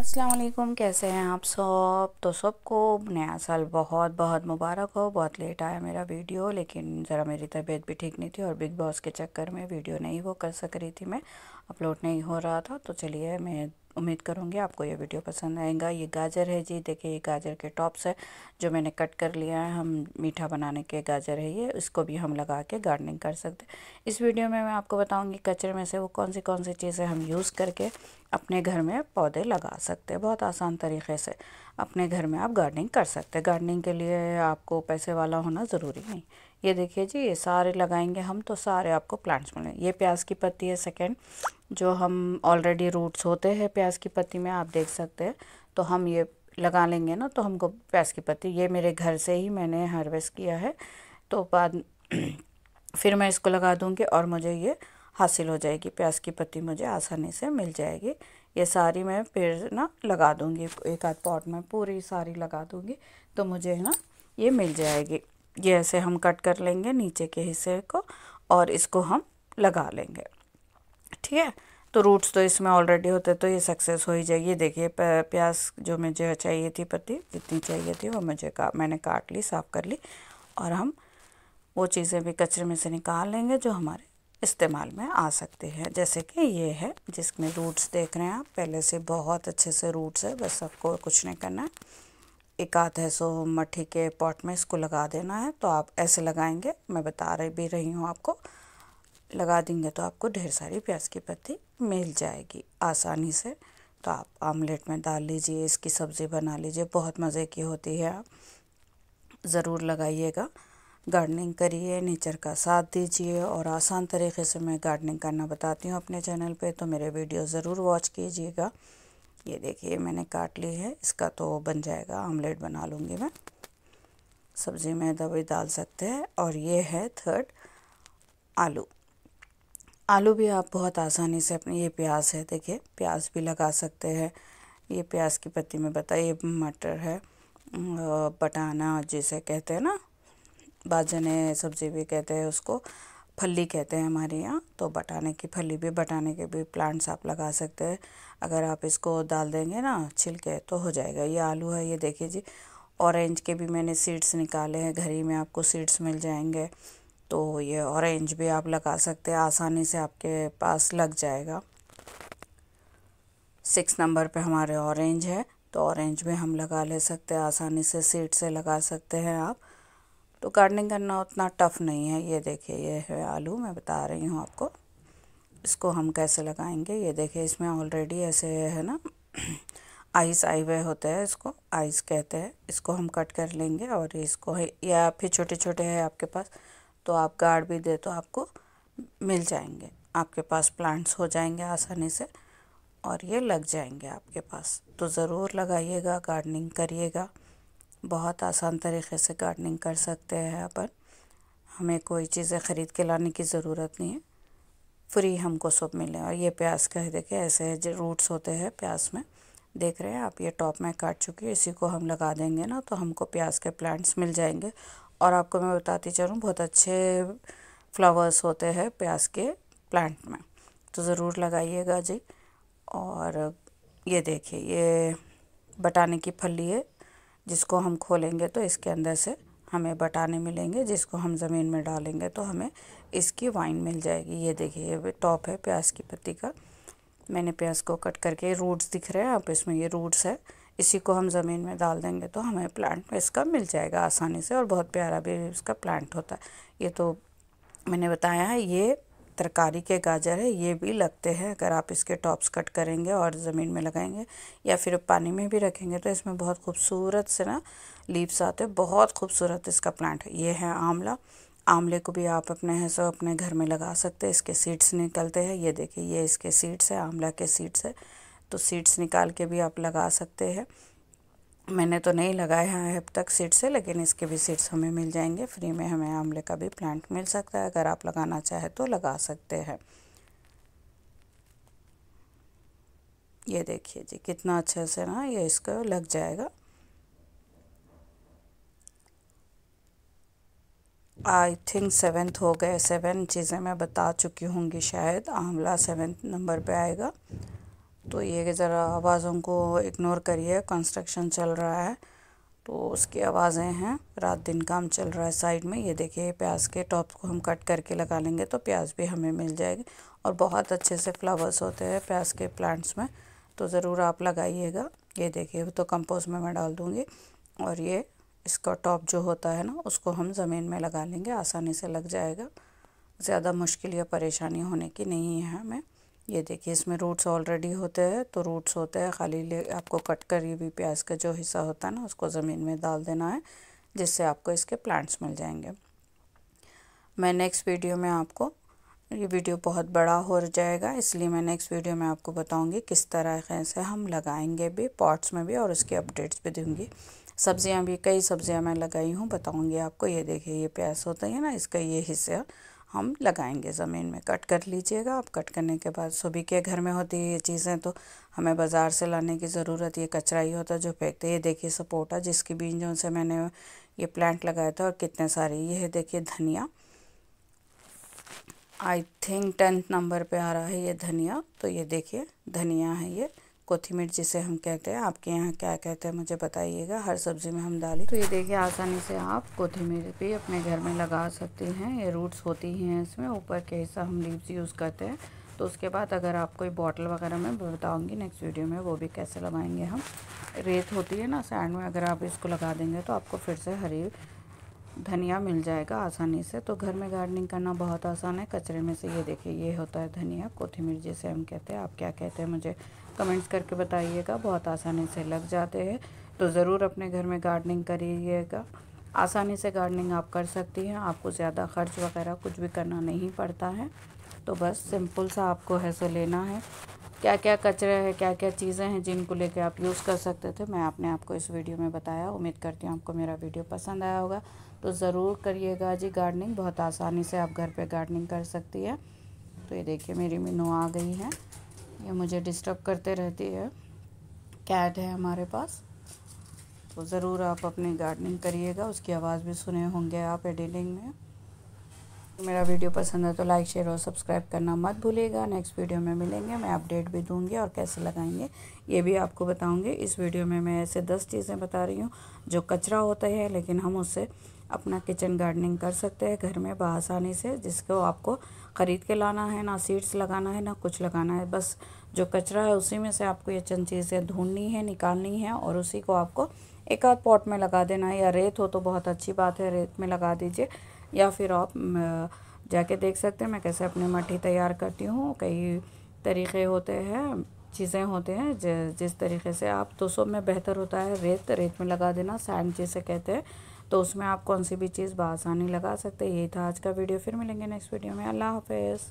अस्सलाम वालेकुम कैसे हैं आप सब तो सबको नया साल बहुत बहुत मुबारक हो बहुत लेट आया मेरा वीडियो लेकिन ज़रा मेरी तबीयत भी ठीक नहीं थी और बिग बॉस के चक्कर में वीडियो नहीं वो कर सक रही थी मैं अपलोड नहीं हो रहा था तो चलिए मैं उम्मीद करूँगी आपको ये वीडियो पसंद आएगा ये गाजर है जी देखिए ये गाजर के टॉप्स है जो मैंने कट कर लिया है हम मीठा बनाने के गाजर है ये इसको भी हम लगा के गार्डनिंग कर सकते इस वीडियो में मैं आपको बताऊँगी कचरे में से वो कौन सी कौन सी चीज़ें हम यूज़ करके अपने घर में पौधे लगा सकते हैं बहुत आसान तरीके से अपने घर में आप गार्डनिंग कर सकते हैं गार्डनिंग के लिए आपको पैसे वाला होना ज़रूरी नहीं ये देखिए जी ये सारे लगाएंगे हम तो सारे आपको प्लांट्स मिलेंगे ये प्याज की पत्ती है सेकेंड जो हम ऑलरेडी रूट्स होते हैं प्याज की पत्ती में आप देख सकते हैं तो हम ये लगा लेंगे ना तो हमको प्याज की पत्ती ये मेरे घर से ही मैंने हार्वेस्ट किया है तो बाद फिर मैं इसको लगा दूँगी और मुझे ये हासिल हो जाएगी प्याज की पत्ती मुझे आसानी से मिल जाएगी ये सारी मैं फिर ना लगा दूँगी एक आध पॉट में पूरी सारी लगा दूँगी तो मुझे ना ये मिल जाएगी ये ऐसे हम कट कर लेंगे नीचे के हिस्से को और इसको हम लगा लेंगे ठीक है तो रूट्स तो इसमें ऑलरेडी होते तो ये सक्सेस हो ही जाएगी देखिए प्याज जो मुझे चाहिए थी पत्ती जितनी चाहिए थी वो मुझे का मैंने काट ली साफ़ कर ली और हम वो चीज़ें भी कचरे में से निकाल लेंगे जो हमारे इस्तेमाल में आ सकते हैं जैसे कि ये है जिसमें रूट्स देख रहे हैं आप पहले से बहुत अच्छे से रूट्स है बस आपको कुछ नहीं करना है एक आध है सो मट्ठी के पॉट में इसको लगा देना है तो आप ऐसे लगाएंगे मैं बता रही भी रही हूँ आपको लगा देंगे तो आपको ढेर सारी प्याज की पत्ती मिल जाएगी आसानी से तो आप आमलेट में डाल लीजिए इसकी सब्ज़ी बना लीजिए बहुत मज़े की होती है आप ज़रूर लगाइएगा गार्डनिंग करिए नेचर का साथ दीजिए और आसान तरीके से मैं गार्डनिंग करना बताती हूँ अपने चैनल पे तो मेरे वीडियो ज़रूर वॉच कीजिएगा ये देखिए मैंने काट ली है इसका तो बन जाएगा आमलेट बना लूँगी मैं सब्ज़ी में दवाई डाल सकते हैं और ये है थर्ड आलू आलू भी आप बहुत आसानी से अपने ये प्याज है देखिए प्याज भी लगा सकते हैं ये प्याज की पत्ती में बताइए मटर है बटाना जिसे कहते हैं ना बाजने सब्जी भी कहते हैं उसको फली कहते हैं हमारे यहाँ तो बटाने की फली भी बटाने के भी प्लांट्स आप लगा सकते हैं अगर आप इसको डाल देंगे ना छिलके तो हो जाएगा ये आलू है ये देखिए जी ऑरेंज के भी मैंने सीड्स निकाले हैं घर ही में आपको सीड्स मिल जाएंगे तो ये ऑरेंज भी आप लगा सकते हैं आसानी से आपके पास लग जाएगा सिक्स नंबर पे हमारे ऑरेंज है तो ऑरेंज भी हम लगा ले सकते हैं आसानी से सीड से लगा सकते हैं आप तो गार्डनिंग करना उतना टफ़ नहीं है ये देखिए ये है आलू मैं बता रही हूँ आपको इसको हम कैसे लगाएंगे ये देखिए इसमें ऑलरेडी ऐसे है ना आइस आई हुए होते हैं इसको आइस कहते हैं इसको हम कट कर लेंगे और इसको या फिर छोटे छोटे हैं आपके पास तो आप गाड़ भी दे तो आपको मिल जाएंगे आपके पास प्लांट्स हो जाएंगे आसानी से और ये लग जाएंगे आपके पास तो ज़रूर लगाइएगा गार्डनिंग करिएगा बहुत आसान तरीके से गार्डनिंग कर सकते हैं अपन हमें कोई चीज़ें ख़रीद के लाने की ज़रूरत नहीं है फ्री हमको सब मिले और ये प्याज का है देखिए ऐसे जो रूट्स होते हैं प्याज में देख रहे हैं आप ये टॉप में काट चुकी है इसी को हम लगा देंगे ना तो हमको प्याज के प्लांट्स मिल जाएंगे और आपको मैं बताती चलूँ बहुत अच्छे फ्लावर्स होते हैं प्याज के प्लांट में तो ज़रूर लगाइएगा जी और ये देखिए ये बटाने की फली है जिसको हम खोलेंगे तो इसके अंदर से हमें बटाने मिलेंगे जिसको हम ज़मीन में डालेंगे तो हमें इसकी वाइन मिल जाएगी ये देखिए ये टॉप है प्याज की पत्ती का मैंने प्याज को कट करके रूट्स दिख रहे हैं आप इसमें ये रूट्स है इसी को हम ज़मीन में डाल देंगे तो हमें प्लांट इसका मिल जाएगा आसानी से और बहुत प्यारा भी इसका प्लांट होता है ये तो मैंने बताया है ये तरकारी के गाजर है ये भी लगते हैं अगर आप इसके टॉप्स कट करेंगे और ज़मीन में लगाएंगे या फिर पानी में भी रखेंगे तो इसमें बहुत खूबसूरत से ना लीव्स आते हैं बहुत खूबसूरत इसका प्लांट है ये है आंवला आंवले को भी आप अपने हैं सो अपने घर में लगा सकते हैं इसके सीड्स निकलते हैं ये देखिए ये इसके सीड्स है आंवला के सीड्स है तो सीड्स निकाल के भी आप लगा सकते हैं मैंने तो नहीं लगाया है अब तक सीड्स है लेकिन इसके भी सीड्स हमें मिल जाएंगे फ्री में हमें आमले का भी प्लांट मिल सकता है अगर आप लगाना चाहें तो लगा सकते हैं ये देखिए जी कितना अच्छे से ना ये इसको लग जाएगा आई थिंक सेवेंथ हो गए सेवन चीज़ें मैं बता चुकी होंगी शायद आंवला सेवेंथ नंबर पे आएगा तो ये ज़रा आवाज़ों को इग्नोर करिए कंस्ट्रक्शन चल रहा है तो उसकी आवाज़ें हैं रात दिन काम चल रहा है साइड में ये देखिए प्याज के टॉप को हम कट करके लगा लेंगे तो प्याज भी हमें मिल जाएगी और बहुत अच्छे से फ्लावर्स होते हैं प्याज के प्लांट्स में तो ज़रूर आप लगाइएगा ये देखिए तो कंपोस्ट में मैं डाल दूँगी और ये इसका टॉप जो होता है ना उसको हम ज़मीन में लगा लेंगे आसानी से लग जाएगा ज़्यादा मुश्किल या परेशानी होने की नहीं है हमें ये देखिए इसमें रूट्स ऑलरेडी होते हैं तो रूट्स होते हैं खाली ले आपको कट कर ये भी प्याज का जो हिस्सा होता है ना उसको ज़मीन में डाल देना है जिससे आपको इसके प्लांट्स मिल जाएंगे मैं नेक्स्ट वीडियो में आपको ये वीडियो बहुत बड़ा हो जाएगा इसलिए मैं नेक्स्ट वीडियो में आपको बताऊँगी किस तरह से हम लगाएंगे भी पॉट्स में भी और उसकी अपडेट्स भी दूँगी सब्ज़ियाँ भी कई सब्ज़ियाँ मैं लगाई हूँ बताऊँगी आपको ये देखिए ये प्याज होता है ना इसका ये हिस्सा हम लगाएंगे ज़मीन में कट कर लीजिएगा आप कट करने के बाद सभी के घर में होती है ये चीज़ें तो हमें बाज़ार से लाने की ज़रूरत ये कचरा ही होता है जो फेंकते ये देखिए सपोटा जिसकी बीजों से मैंने ये प्लांट लगाया था और कितने सारे ये है देखिए धनिया आई थिंक टेंथ नंबर पे आ रहा है ये धनिया तो ये देखिए धनिया है ये कोथी मिर्च जिसे हम कहते हैं आपके यहाँ क्या कहते हैं मुझे बताइएगा हर सब्जी में हम डालें तो ये देखिए आसानी से आप कोथी मिर्च भी अपने घर में लगा सकते हैं ये रूट्स होती हैं इसमें ऊपर के हिस्सा हम लीव्स यूज़ करते हैं तो उसके बाद अगर आप कोई बॉटल वगैरह में बताऊँगी नेक्स्ट वीडियो में वो भी कैसे लगाएंगे हम रेत होती है ना सैंड में अगर आप इसको लगा देंगे तो आपको फिर से हरी धनिया मिल जाएगा आसानी से तो घर में गार्डनिंग करना बहुत आसान है कचरे में से ये देखिए ये होता है धनिया कोथिमीर जिसे हम कहते हैं आप क्या कहते हैं मुझे कमेंट्स करके बताइएगा बहुत आसानी से लग जाते हैं तो ज़रूर अपने घर में गार्डनिंग करिएगा आसानी से गार्डनिंग आप कर सकती हैं आपको ज़्यादा खर्च वगैरह कुछ भी करना नहीं पड़ता है तो बस सिंपल सा आपको है सो लेना है क्या क्या कचरा है क्या क्या चीज़ें हैं जिनको लेके आप यूज़ कर सकते थे मैं आपने आपको इस वीडियो में बताया उम्मीद करती हूँ आपको मेरा वीडियो पसंद आया होगा तो ज़रूर करिएगा जी गार्डनिंग बहुत आसानी से आप घर पे गार्डनिंग कर सकती है तो ये देखिए मेरी मीनू आ गई है ये मुझे डिस्टर्ब करते रहती है कैट है हमारे पास तो ज़रूर आप अपनी गार्डनिंग करिएगा उसकी आवाज़ भी सुने होंगे आप एडिटिंग में तो मेरा वीडियो पसंद है तो लाइक शेयर और सब्सक्राइब करना मत भूलिएगा नेक्स्ट वीडियो में मिलेंगे मैं अपडेट भी दूंगी और कैसे लगाएंगे ये भी आपको बताऊंगी इस वीडियो में मैं ऐसे दस चीज़ें बता रही हूँ जो कचरा होता है लेकिन हम उससे अपना किचन गार्डनिंग कर सकते हैं घर में आसानी से जिसको आपको ख़रीद के लाना है ना सीड्स लगाना है ना कुछ लगाना है बस जो कचरा है उसी में से आपको ये चंद चीज़ें ढूंढनी है निकालनी है और उसी को आपको एक आध पॉट में लगा देना है या रेत हो तो बहुत अच्छी बात है रेत में लगा दीजिए या फिर आप जाके देख सकते हैं मैं कैसे अपनी मट्टी तैयार करती हूँ कई तरीके होते हैं चीज़ें होते हैं जिस तरीके से आप तो सब में बेहतर होता है रेत रेत में लगा देना सैंड जिसे कहते हैं तो उसमें आप कौन सी भी चीज़ बसानी लगा सकते हैं यही था आज का वीडियो फिर मिलेंगे नेक्स्ट वीडियो में अल्लाह हाफिज़